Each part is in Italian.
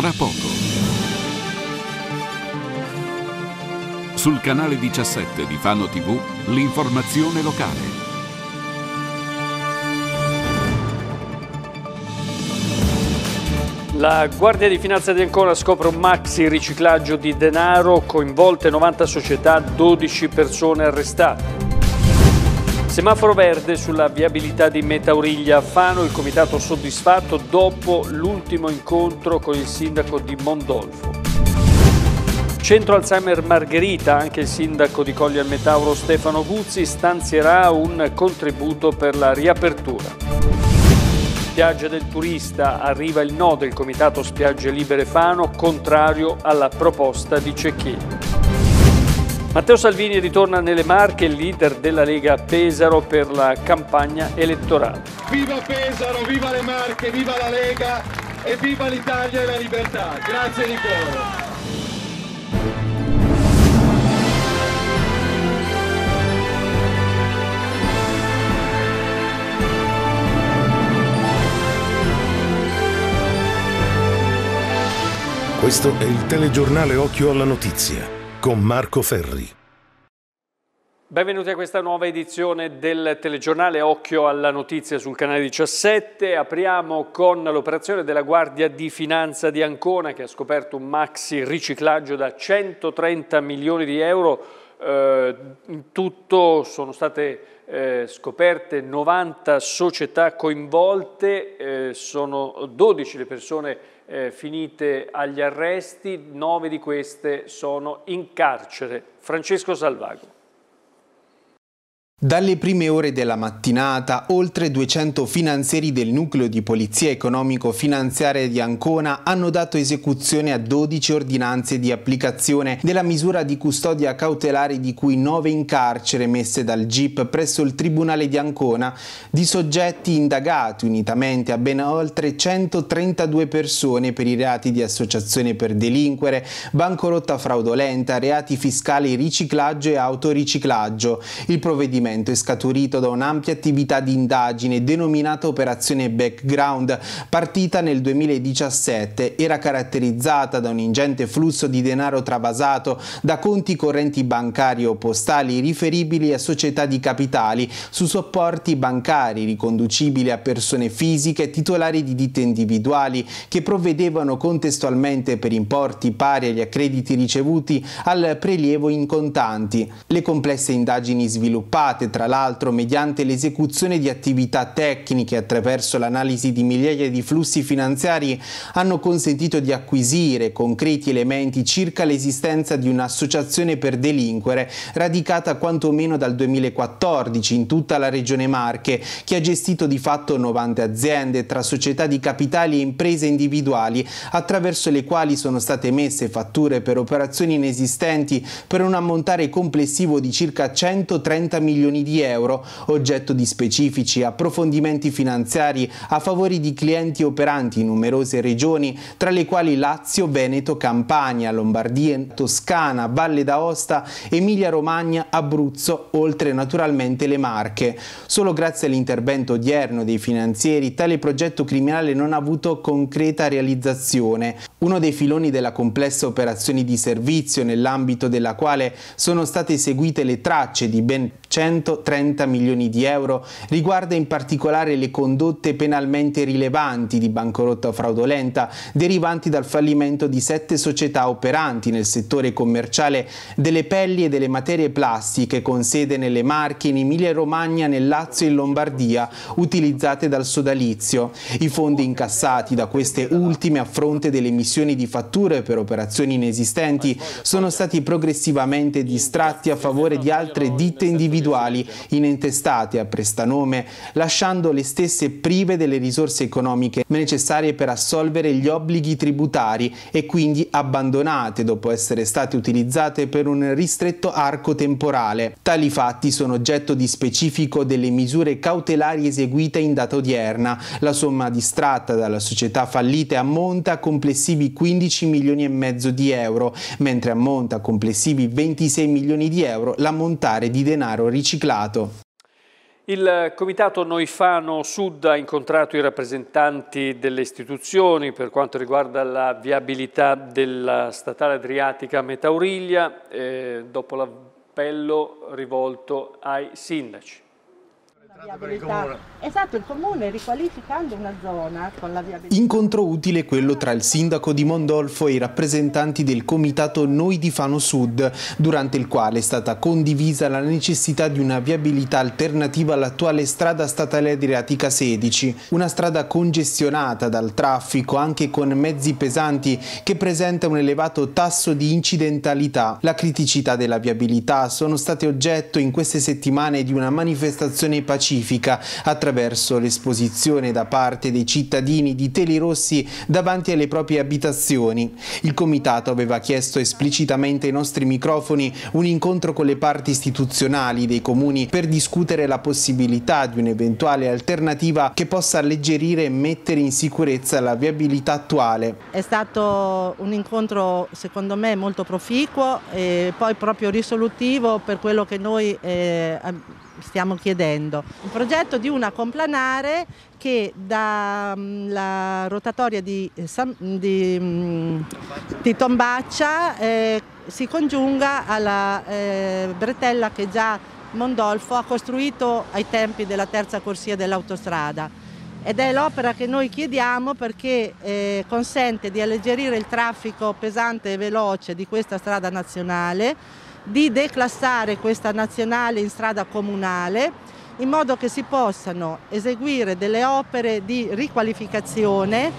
tra poco. Sul canale 17 di Fano TV, l'informazione locale. La Guardia di Finanza di Ancona scopre un maxi riciclaggio di denaro, coinvolte 90 società, 12 persone arrestate. Semaforo verde sulla viabilità di Metauriglia a Fano, il comitato soddisfatto dopo l'ultimo incontro con il sindaco di Mondolfo. Centro Alzheimer Margherita, anche il sindaco di Colle al Metauro Stefano Guzzi stanzierà un contributo per la riapertura. Spiaggia del turista, arriva il no del comitato Spiagge Libere Fano, contrario alla proposta di Cecchini. Matteo Salvini ritorna nelle Marche, leader della Lega Pesaro per la campagna elettorale. Viva Pesaro, viva le Marche, viva la Lega e viva l'Italia e la libertà. Grazie di cuore. Questo è il telegiornale Occhio alla Notizia con Marco Ferri. Benvenuti a questa nuova edizione del telegiornale Occhio alla notizia sul canale 17. Apriamo con l'operazione della Guardia di Finanza di Ancona che ha scoperto un maxi riciclaggio da 130 milioni di euro. Eh, in tutto sono state eh, scoperte 90 società coinvolte, eh, sono 12 le persone coinvolte eh, finite agli arresti, nove di queste sono in carcere. Francesco Salvago. Dalle prime ore della mattinata, oltre 200 finanzieri del nucleo di polizia economico-finanziaria di Ancona hanno dato esecuzione a 12 ordinanze di applicazione della misura di custodia cautelare di cui 9 in carcere messe dal GIP presso il Tribunale di Ancona di soggetti indagati unitamente a ben oltre 132 persone per i reati di associazione per delinquere, bancorotta fraudolenta, reati fiscali riciclaggio e autoriciclaggio. Il provvedimento procedimento è scaturito da un'ampia attività di indagine denominata Operazione Background, partita nel 2017, era caratterizzata da un ingente flusso di denaro travasato da conti correnti bancari o postali riferibili a società di capitali su supporti bancari riconducibili a persone fisiche titolari di ditte individuali che provvedevano contestualmente per importi pari agli accrediti ricevuti al prelievo in contanti. Le complesse indagini sviluppate effettuate tra l'altro mediante l'esecuzione di attività tecniche attraverso l'analisi di migliaia di flussi finanziari hanno consentito di acquisire concreti elementi circa l'esistenza di un'associazione per delinquere radicata quantomeno dal 2014 in tutta la regione Marche che ha gestito di fatto 90 aziende tra società di capitali e imprese individuali attraverso le quali sono state emesse fatture per operazioni inesistenti per un ammontare complessivo di circa 130 milioni milioni di euro, oggetto di specifici approfondimenti finanziari a favore di clienti operanti in numerose regioni, tra le quali Lazio, Veneto, Campania, Lombardia, Toscana, Valle d'Aosta, Emilia-Romagna, Abruzzo, oltre naturalmente le Marche. Solo grazie all'intervento odierno dei finanzieri tale progetto criminale non ha avuto concreta realizzazione. Uno dei filoni della complessa operazione di servizio nell'ambito della quale sono state seguite le tracce di ben 100 130 milioni di euro riguarda in particolare le condotte penalmente rilevanti di bancarotta fraudolenta derivanti dal fallimento di sette società operanti nel settore commerciale delle pelli e delle materie plastiche con sede nelle Marche, in Emilia-Romagna, nel Lazio e in Lombardia, utilizzate dal sodalizio. I fondi incassati da queste ultime a fronte delle emissioni di fatture per operazioni inesistenti sono stati progressivamente distratti a favore di altre ditte individuali sociali inintestate a prestanome, lasciando le stesse prive delle risorse economiche necessarie per assolvere gli obblighi tributari e quindi abbandonate dopo essere state utilizzate per un ristretto arco temporale. Tali fatti sono oggetto di specifico delle misure cautelari eseguite in data odierna. La somma distratta dalla società fallite ammonta a complessivi 15 milioni e mezzo di euro, mentre ammonta a complessivi 26 milioni di euro l'ammontare di denaro riciclato riciclato. Il Comitato Noifano Sud ha incontrato i rappresentanti delle istituzioni per quanto riguarda la viabilità della statale adriatica Metauriglia, eh, dopo l'appello rivolto ai sindaci viabilità. Esatto, il comune riqualificando una zona con la viabilità. Incontro utile quello tra il sindaco di Mondolfo e i rappresentanti del comitato Noi di Fano Sud, durante il quale è stata condivisa la necessità di una viabilità alternativa all'attuale strada statale adriatica 16, una strada congestionata dal traffico anche con mezzi pesanti che presenta un elevato tasso di incidentalità. La criticità della viabilità sono state oggetto in queste settimane di una manifestazione pacifica pacifica attraverso l'esposizione da parte dei cittadini di teli rossi davanti alle proprie abitazioni. Il comitato aveva chiesto esplicitamente ai nostri microfoni un incontro con le parti istituzionali dei comuni per discutere la possibilità di un'eventuale alternativa che possa alleggerire e mettere in sicurezza la viabilità attuale. È stato un incontro secondo me molto proficuo e poi proprio risolutivo per quello che noi eh, stiamo chiedendo. Un progetto di una complanare che dalla mm, rotatoria di, eh, di, mm, di Tombaccia eh, si congiunga alla eh, bretella che già Mondolfo ha costruito ai tempi della terza corsia dell'autostrada ed è l'opera che noi chiediamo perché eh, consente di alleggerire il traffico pesante e veloce di questa strada nazionale di declassare questa nazionale in strada comunale in modo che si possano eseguire delle opere di riqualificazione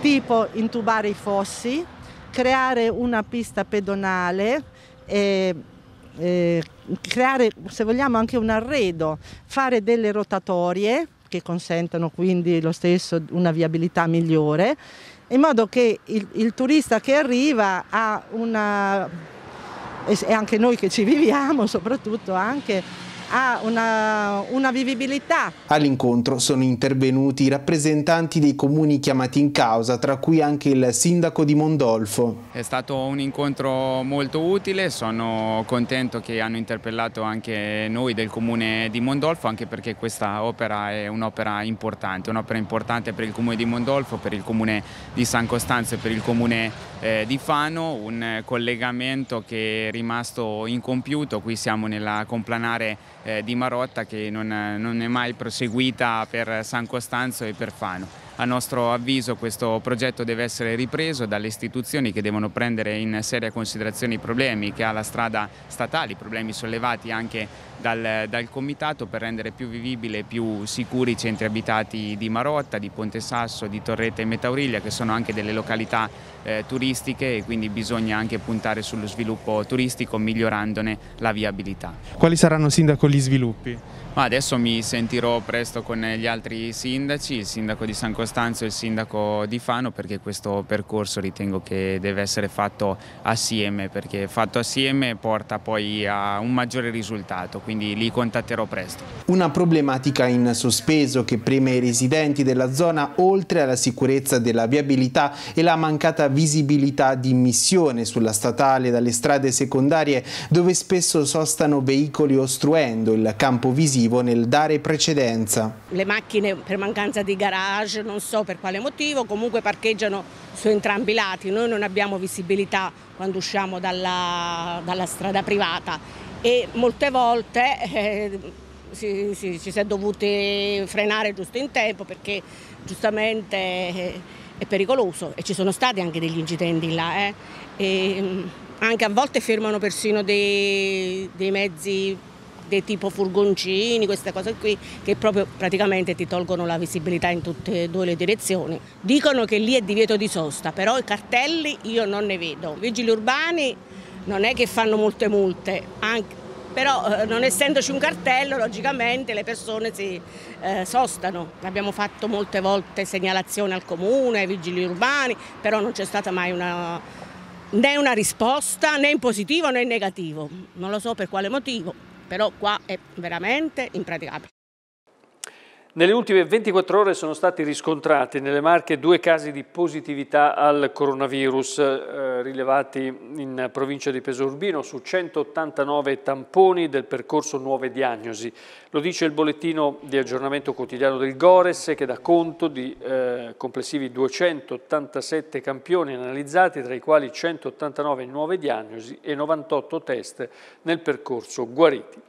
tipo intubare i fossi, creare una pista pedonale, e, e, creare se vogliamo anche un arredo, fare delle rotatorie che consentano quindi lo stesso una viabilità migliore, in modo che il, il turista che arriva ha una e anche noi che ci viviamo soprattutto anche ha una, una vivibilità. All'incontro sono intervenuti i rappresentanti dei comuni chiamati in causa, tra cui anche il sindaco di Mondolfo. È stato un incontro molto utile, sono contento che hanno interpellato anche noi del comune di Mondolfo, anche perché questa opera è un'opera importante, un'opera importante per il comune di Mondolfo, per il comune di San Costanzo e per il comune eh, di Fano, un collegamento che è rimasto incompiuto, qui siamo nella complanare eh, di Marotta che non, non è mai proseguita per San Costanzo e per Fano. A nostro avviso questo progetto deve essere ripreso dalle istituzioni che devono prendere in seria considerazione i problemi che ha la strada statale, i problemi sollevati anche dal, dal Comitato per rendere più vivibile e più sicuri i centri abitati di Marotta, di Ponte Sasso, di Torretta e Metauriglia che sono anche delle località eh, turistiche e quindi bisogna anche puntare sullo sviluppo turistico migliorandone la viabilità. Quali saranno sindaco gli sviluppi? Ma adesso mi sentirò presto con gli altri sindaci, il sindaco di San Costantino Costanzo il sindaco di Fano perché questo percorso ritengo che deve essere fatto assieme perché fatto assieme porta poi a un maggiore risultato, quindi li contatterò presto. Una problematica in sospeso che preme i residenti della zona oltre alla sicurezza della viabilità e la mancata visibilità di missione sulla statale dalle strade secondarie dove spesso sostano veicoli ostruendo il campo visivo nel dare precedenza. Le macchine per mancanza di garage non non so per quale motivo, comunque parcheggiano su entrambi i lati, noi non abbiamo visibilità quando usciamo dalla, dalla strada privata e molte volte eh, si, si, ci si è dovuti frenare giusto in tempo perché giustamente eh, è pericoloso e ci sono stati anche degli incidenti là. Eh. E, ehm, anche a volte fermano persino dei, dei mezzi dei tipo furgoncini, queste cose qui, che proprio praticamente ti tolgono la visibilità in tutte e due le direzioni. Dicono che lì è divieto di sosta, però i cartelli io non ne vedo. I vigili urbani non è che fanno molte multe, anche, però eh, non essendoci un cartello logicamente le persone si eh, sostano. Abbiamo fatto molte volte segnalazioni al comune, ai vigili urbani, però non c'è stata mai una, né una risposta né in positivo né in negativo. Non lo so per quale motivo però qua è veramente impraticabile. Nelle ultime 24 ore sono stati riscontrati nelle Marche due casi di positività al coronavirus eh, rilevati in provincia di Pesorbino su 189 tamponi del percorso Nuove Diagnosi. Lo dice il bollettino di aggiornamento quotidiano del Gores che dà conto di eh, complessivi 287 campioni analizzati tra i quali 189 nuove diagnosi e 98 test nel percorso guariti.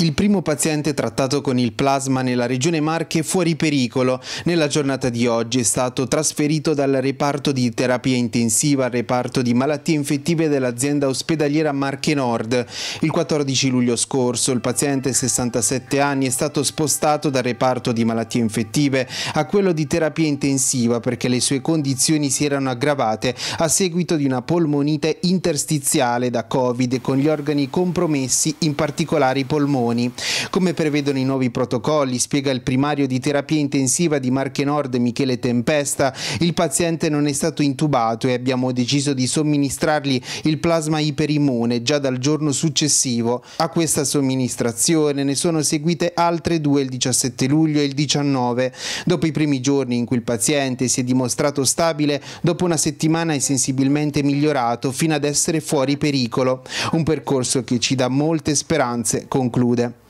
Il primo paziente trattato con il plasma nella regione Marche fuori pericolo nella giornata di oggi è stato trasferito dal reparto di terapia intensiva al reparto di malattie infettive dell'azienda ospedaliera Marche Nord. Il 14 luglio scorso il paziente 67 anni è stato spostato dal reparto di malattie infettive a quello di terapia intensiva perché le sue condizioni si erano aggravate a seguito di una polmonite interstiziale da Covid con gli organi compromessi, in particolare i polmoni. Meloni. Come prevedono i nuovi protocolli, spiega il primario di terapia intensiva di Marche Nord Michele Tempesta, il paziente non è stato intubato e abbiamo deciso di somministrargli il plasma iperimmune già dal giorno successivo. A questa somministrazione ne sono seguite altre due il 17 luglio e il 19. Dopo i primi giorni in cui il paziente si è dimostrato stabile, dopo una settimana è sensibilmente migliorato fino ad essere fuori pericolo. Un percorso che ci dà molte speranze, conclude conclude.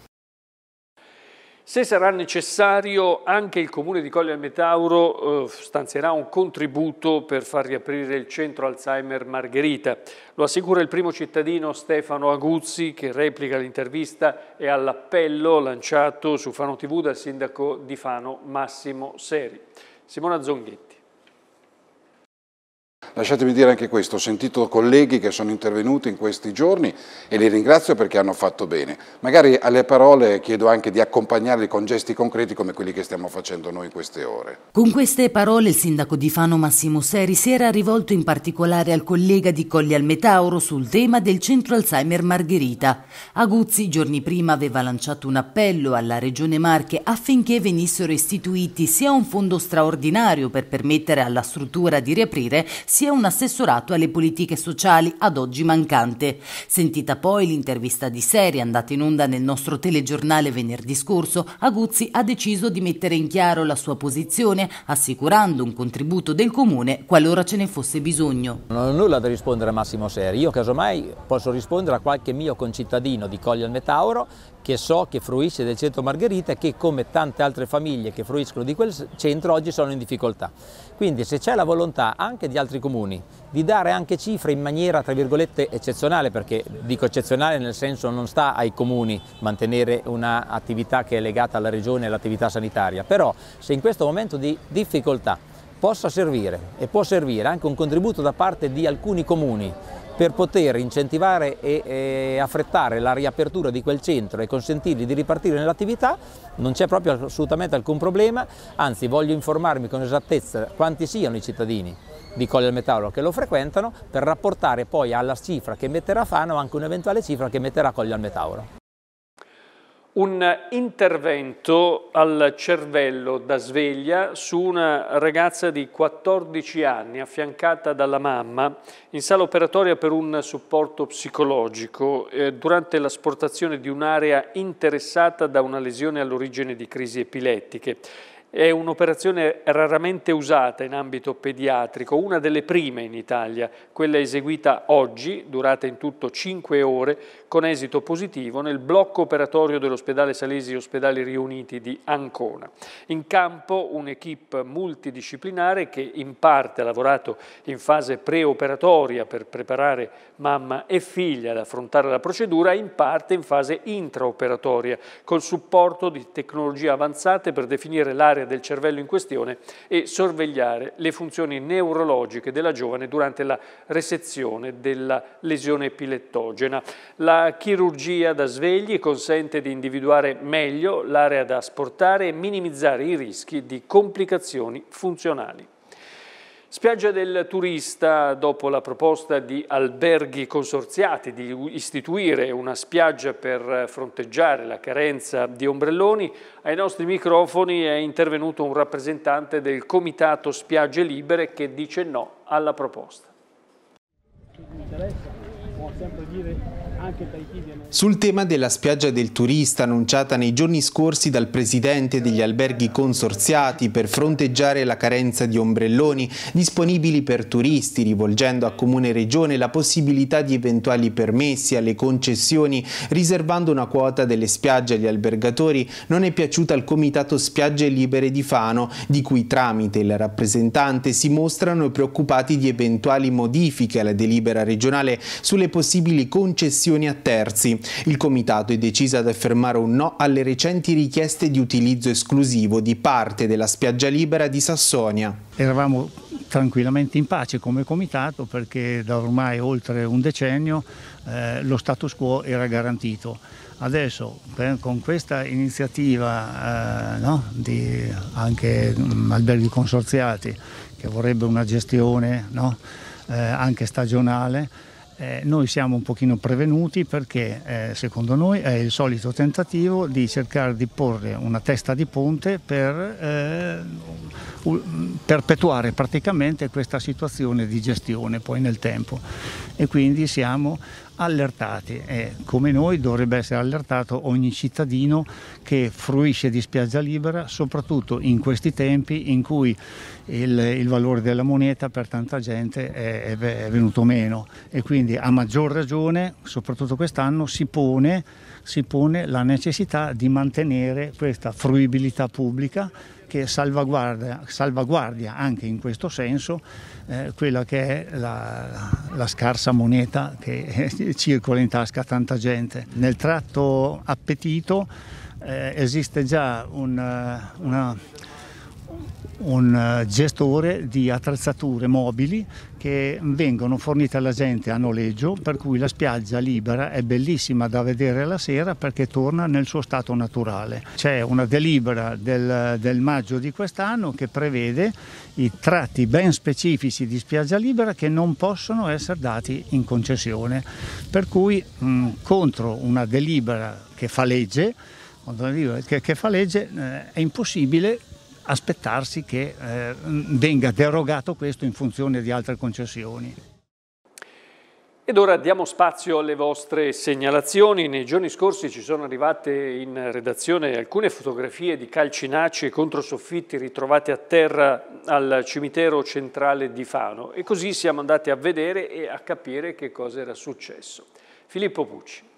Se sarà necessario, anche il Comune di Colle al Metauro eh, stanzierà un contributo per far riaprire il centro Alzheimer Margherita. Lo assicura il primo cittadino Stefano Aguzzi, che replica l'intervista e all'appello lanciato su Fano TV dal sindaco di Fano Massimo Seri. Simona Zonghi. Lasciatemi dire anche questo, ho sentito colleghi che sono intervenuti in questi giorni e li ringrazio perché hanno fatto bene. Magari alle parole chiedo anche di accompagnarli con gesti concreti come quelli che stiamo facendo noi in queste ore. Con queste parole il sindaco di Fano Massimo Seri si era rivolto in particolare al collega di Colli al Metauro sul tema del centro Alzheimer Margherita. Aguzzi giorni prima aveva lanciato un appello alla Regione Marche affinché venissero istituiti sia un fondo straordinario per permettere alla struttura di riaprire, sia sia un assessorato alle politiche sociali ad oggi mancante. Sentita poi l'intervista di serie andata in onda nel nostro telegiornale venerdì scorso, Aguzzi ha deciso di mettere in chiaro la sua posizione assicurando un contributo del comune qualora ce ne fosse bisogno. Non ho nulla da rispondere a Massimo Seri, io casomai posso rispondere a qualche mio concittadino di Coglio al Metauro che so che fruisce del centro Margherita che come tante altre famiglie che fruiscono di quel centro oggi sono in difficoltà. Quindi se c'è la volontà anche di altri comuni di dare anche cifre in maniera tra virgolette eccezionale, perché dico eccezionale nel senso non sta ai comuni mantenere un'attività che è legata alla regione e all'attività sanitaria, però se in questo momento di difficoltà possa servire e può servire anche un contributo da parte di alcuni comuni per poter incentivare e, e affrettare la riapertura di quel centro e consentirgli di ripartire nell'attività non c'è proprio assolutamente alcun problema, anzi voglio informarmi con esattezza quanti siano i cittadini di Colle del Metallo che lo frequentano per rapportare poi alla cifra che metterà Fano anche un'eventuale cifra che metterà Colle al Metauro un intervento al cervello da sveglia su una ragazza di 14 anni affiancata dalla mamma in sala operatoria per un supporto psicologico eh, durante l'asportazione di un'area interessata da una lesione all'origine di crisi epilettiche. È un'operazione raramente usata in ambito pediatrico, una delle prime in Italia, quella eseguita oggi, durata in tutto 5 ore, con esito positivo nel blocco operatorio dell'ospedale Salesi Ospedali Riuniti di Ancona. In campo un'equipe multidisciplinare che in parte ha lavorato in fase preoperatoria per preparare mamma e figlia ad affrontare la procedura, in parte in fase intraoperatoria, col supporto di tecnologie avanzate per definire l'area l'area del cervello in questione e sorvegliare le funzioni neurologiche della giovane durante la resezione della lesione epilettogena. La chirurgia da svegli consente di individuare meglio l'area da asportare e minimizzare i rischi di complicazioni funzionali. Spiaggia del turista, dopo la proposta di alberghi consorziati di istituire una spiaggia per fronteggiare la carenza di ombrelloni, ai nostri microfoni è intervenuto un rappresentante del Comitato Spiagge Libere che dice no alla proposta. Sul tema della spiaggia del turista annunciata nei giorni scorsi dal presidente degli alberghi consorziati per fronteggiare la carenza di ombrelloni disponibili per turisti, rivolgendo a Comune e Regione la possibilità di eventuali permessi alle concessioni, riservando una quota delle spiagge agli albergatori, non è piaciuta al Comitato Spiagge Libere di Fano, di cui tramite il rappresentante si mostrano preoccupati di eventuali modifiche alla delibera regionale sulle possibilità possibili concessioni a terzi. Il Comitato è deciso ad affermare un no alle recenti richieste di utilizzo esclusivo di parte della spiaggia libera di Sassonia. Eravamo tranquillamente in pace come Comitato perché da ormai oltre un decennio eh, lo status quo era garantito. Adesso per, con questa iniziativa eh, no, di anche mh, mm, alberghi consorziati che vorrebbe una gestione no, eh, anche stagionale, eh, noi siamo un pochino prevenuti perché eh, secondo noi è il solito tentativo di cercare di porre una testa di ponte per eh, perpetuare praticamente questa situazione di gestione poi nel tempo e quindi siamo allertati e come noi dovrebbe essere allertato ogni cittadino che fruisce di spiaggia libera, soprattutto in questi tempi in cui il, il valore della moneta per tanta gente è, è venuto meno e quindi a maggior ragione, soprattutto quest'anno, si pone, si pone la necessità di mantenere questa fruibilità pubblica che salvaguarda, salvaguardia anche in questo senso eh, quella che è la, la scarsa moneta che circola in tasca a tanta gente. Nel tratto appetito eh, esiste già un, eh, una un eh, gestore di attrezzature mobili che vengono fornite alla gente a noleggio, per cui la spiaggia libera è bellissima da vedere la sera perché torna nel suo stato naturale. C'è una delibera del, del maggio di quest'anno che prevede i tratti ben specifici di spiaggia libera che non possono essere dati in concessione, per cui mh, mm, contro una delibera che fa legge, che, fa legge, eh, è impossibile aspettarsi che eh, venga derogato questo in funzione di altre concessioni. Ed ora diamo spazio alle vostre segnalazioni. Nei giorni scorsi ci sono arrivate in redazione alcune fotografie di calcinaci e controsoffitti ritrovate a terra al cimitero centrale di Fano e così siamo andati a vedere e a capire che cosa era successo. Filippo Pucci.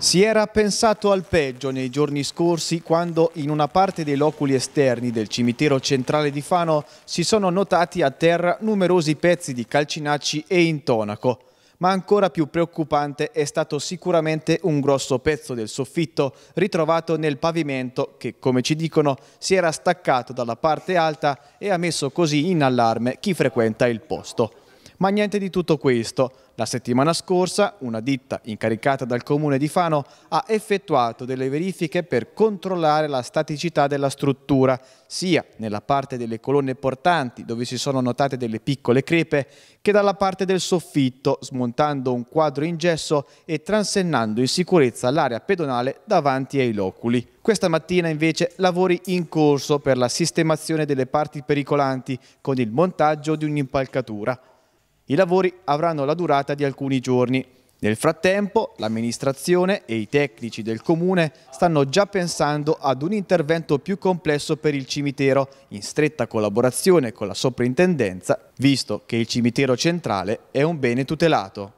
Si era pensato al peggio nei giorni scorsi quando in una parte dei loculi esterni del cimitero centrale di Fano si sono notati a terra numerosi pezzi di calcinacci e intonaco. Ma ancora più preoccupante è stato sicuramente un grosso pezzo del soffitto ritrovato nel pavimento che, come ci dicono, si era staccato dalla parte alta e ha messo così in allarme chi frequenta il posto. Ma niente di tutto questo. La settimana scorsa una ditta incaricata dal comune di Fano ha effettuato delle verifiche per controllare la staticità della struttura, sia nella parte delle colonne portanti dove si sono notate delle piccole crepe, che dalla parte del soffitto, smontando un quadro in gesso e transennando in sicurezza l'area pedonale davanti ai loculi. Questa mattina invece lavori in corso per la sistemazione delle parti pericolanti con il montaggio di un'impalcatura. I lavori avranno la durata di alcuni giorni. Nel frattempo l'amministrazione e i tecnici del comune stanno già pensando ad un intervento più complesso per il cimitero, in stretta collaborazione con la soprintendenza, visto che il cimitero centrale è un bene tutelato.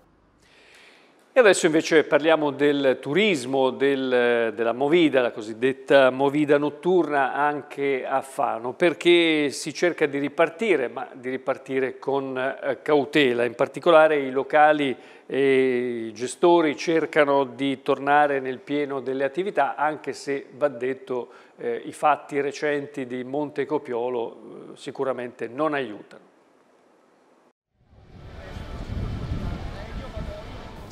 E adesso invece parliamo del turismo, del, della Movida, la cosiddetta Movida notturna anche a Fano, perché si cerca di ripartire, ma di ripartire con eh, cautela. In particolare i locali e i gestori cercano di tornare nel pieno delle attività, anche se, va detto, eh, i fatti recenti di Monte Copiolo eh, sicuramente non aiutano.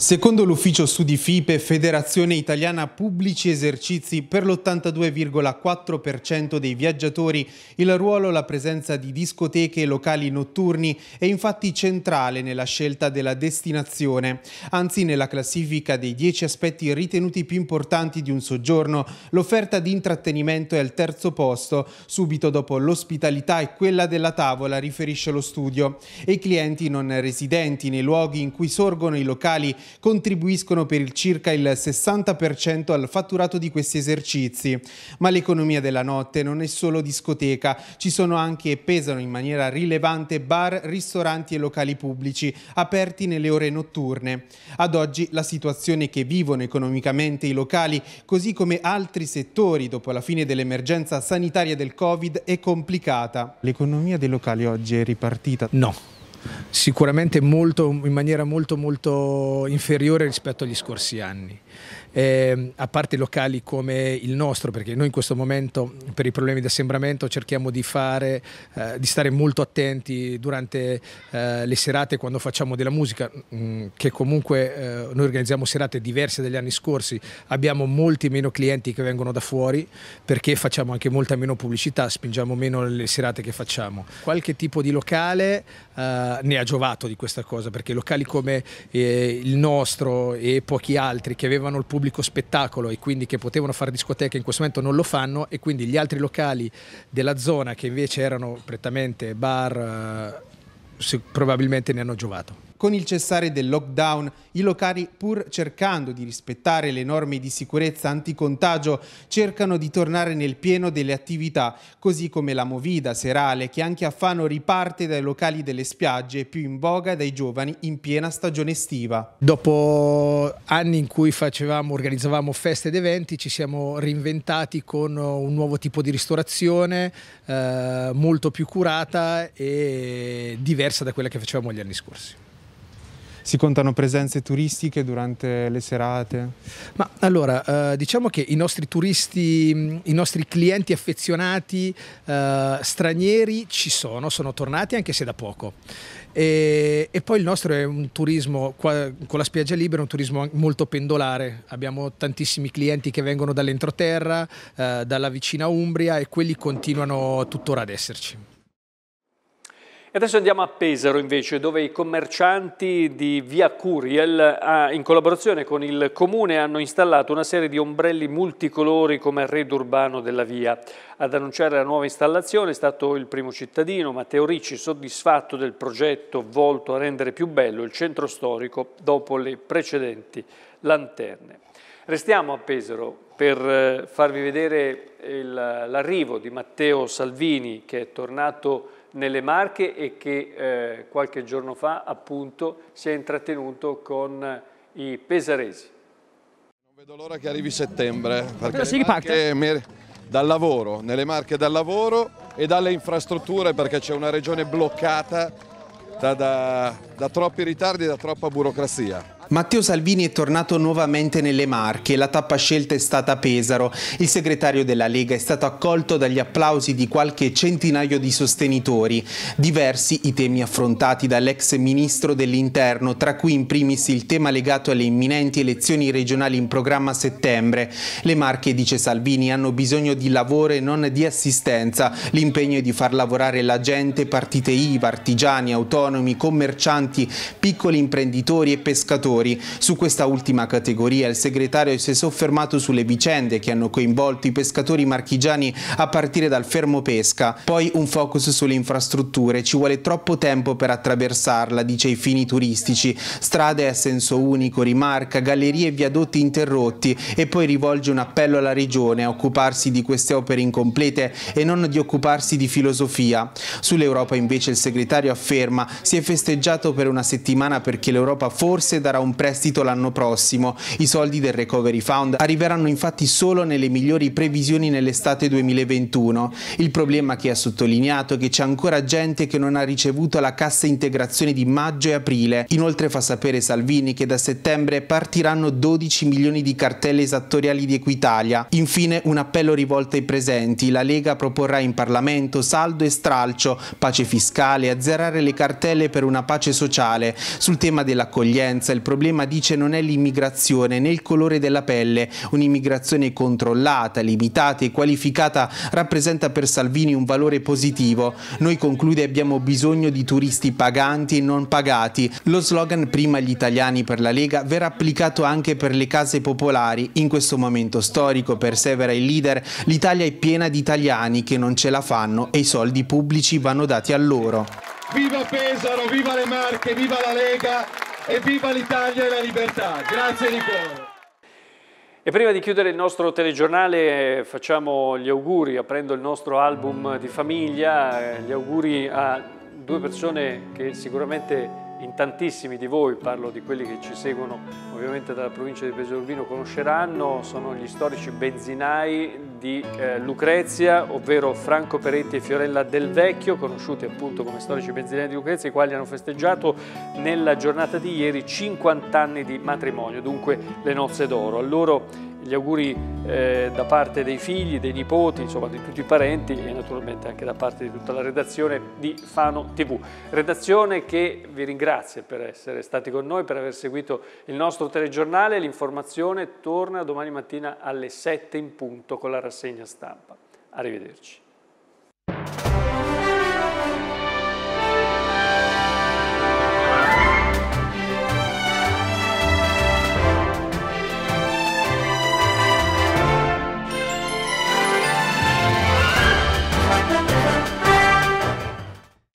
Secondo l'ufficio studi FIPE, Federazione Italiana Pubblici Esercizi, per l'82,4% dei viaggiatori il ruolo, la presenza di discoteche e locali notturni è infatti centrale nella scelta della destinazione. Anzi, nella classifica dei 10 aspetti ritenuti più importanti di un soggiorno, l'offerta di intrattenimento è al terzo posto, subito dopo l'ospitalità e quella della tavola, riferisce lo studio. E i clienti non residenti nei luoghi in cui sorgono i locali contribuiscono per il circa il 60% al fatturato di questi esercizi. Ma l'economia della notte non è solo discoteca, ci sono anche e pesano in maniera rilevante bar, ristoranti e locali pubblici aperti nelle ore notturne. Ad oggi la situazione che vivono economicamente i locali, così come altri settori dopo la fine dell'emergenza sanitaria del Covid, è complicata. L'economia dei locali oggi è ripartita? No sicuramente molto, in maniera molto, molto inferiore rispetto agli scorsi anni. Eh, a parte locali come il nostro, perché noi in questo momento per i problemi di assembramento cerchiamo di, fare, eh, di stare molto attenti durante eh, le serate quando facciamo della musica, mh, mm, che comunque eh, noi organizziamo serate diverse dagli anni scorsi, abbiamo molti meno clienti che vengono da fuori perché facciamo anche molta meno pubblicità, spingiamo meno le serate che facciamo. Qualche tipo di locale eh, eh, ne ha giovato di questa cosa perché locali come eh, il nostro e pochi altri che avevano il pubblico spettacolo e quindi che potevano fare discoteche in questo momento non lo fanno e quindi gli altri locali della zona che invece erano prettamente bar eh, probabilmente ne hanno giovato. Con il cessare del lockdown, i locali, pur cercando di rispettare le norme di sicurezza anticontagio, cercano di tornare nel pieno delle attività, così come la movida serale che anche a Fano riparte dai locali delle spiagge più in voga dai giovani in piena stagione estiva. Dopo anni in cui facevamo, organizzavamo feste ed eventi, ci siamo reinventati con un nuovo tipo di ristorazione eh, molto più curata e diversa da quella che facevamo gli anni scorsi si contano presenze turistiche durante le serate? Ma allora, eh, diciamo che i nostri turisti, i nostri clienti affezionati eh, stranieri ci sono, sono tornati anche se da poco. E, e poi il nostro è un turismo qua, con la spiaggia libera, un turismo molto pendolare. Abbiamo tantissimi clienti che vengono dall'entroterra, eh, dalla vicina Umbria e quelli continuano tuttora ad esserci adesso andiamo a Pesaro invece, dove i commercianti di via Curiel, ah, in collaborazione con il comune, hanno installato una serie di ombrelli multicolori come arredo urbano della via. Ad annunciare la nuova installazione è stato il primo cittadino, Matteo Ricci, soddisfatto del progetto volto a rendere più bello il centro storico dopo le precedenti lanterne. Restiamo a Pesaro per eh, farvi vedere l'arrivo di Matteo Salvini, che è tornato nelle Marche e che eh, qualche giorno fa appunto si è intrattenuto con i pesaresi. Non vedo l'ora che arrivi settembre, perché si riparte. dal lavoro, nelle Marche dal lavoro e dalle infrastrutture perché c'è una regione bloccata da, da, da troppi ritardi e da troppa burocrazia. Matteo Salvini è tornato nuovamente nelle Marche, la tappa scelta è stata Pesaro. Il segretario della Lega è stato accolto dagli applausi di qualche centinaio di sostenitori. Diversi i temi affrontati dall'ex ministro dell'Interno, tra cui in primis il tema legato alle imminenti elezioni regionali in programma a settembre. Le Marche, dice Salvini, hanno bisogno di lavoro e non di assistenza. L'impegno è di far lavorare la gente, partite IVA, artigiani, autonomi, commercianti, piccoli imprenditori e pescatori lavoratori. Su questa ultima categoria il segretario si è soffermato sulle vicende che hanno coinvolto i pescatori marchigiani a partire dal fermo pesca, poi un focus sulle infrastrutture, ci vuole troppo tempo per attraversarla, dice i fini turistici, strade a senso unico, rimarca, gallerie e viadotti interrotti e poi rivolge un appello alla regione a occuparsi di queste opere incomplete e non di occuparsi di filosofia. Sull'Europa invece il segretario afferma si è festeggiato per una settimana perché l'Europa forse darà un un prestito l'anno prossimo. I soldi del Recovery Fund arriveranno infatti solo nelle migliori previsioni nell'estate 2021. Il problema che ha sottolineato è che c'è ancora gente che non ha ricevuto la cassa integrazione di maggio e aprile. Inoltre fa sapere Salvini che da settembre partiranno 12 milioni di cartelle esattoriali di Equitalia. Infine un appello rivolto ai presenti. La Lega proporrà in Parlamento saldo e stralcio, pace fiscale, azzerare le cartelle per una pace sociale. Sul tema dell'accoglienza il problema problema dice non è l'immigrazione né il colore della pelle, un'immigrazione controllata, limitata e qualificata rappresenta per Salvini un valore positivo. Noi conclude abbiamo bisogno di turisti paganti e non pagati. Lo slogan prima gli italiani per la Lega verrà applicato anche per le case popolari. In questo momento storico, persevera il leader, l'Italia è piena di italiani che non ce la fanno e i soldi pubblici vanno dati a loro. Viva Pesaro, viva le Marche, viva la Lega, e viva l'Italia e la libertà. Grazie di cuore. E prima di chiudere il nostro telegiornale facciamo gli auguri, aprendo il nostro album di famiglia, eh, gli auguri a due persone che sicuramente in tantissimi di voi, parlo di quelli che ci seguono ovviamente dalla provincia di Pesolvino, conosceranno, sono gli storici benzinai di eh, Lucrezia, ovvero Franco Peretti e Fiorella Del Vecchio, conosciuti appunto come storici benzinai di Lucrezia, i quali hanno festeggiato nella giornata di ieri 50 anni di matrimonio, dunque le nozze d'oro. A loro gli auguri eh, da parte dei figli, dei nipoti, insomma di tutti i parenti e naturalmente anche da parte di tutta la redazione di Fano TV. Redazione che vi ringrazia per essere stati con noi, per aver seguito il nostro telegiornale. L'informazione torna domani mattina alle 7 in punto con la rassegna stampa. Arrivederci.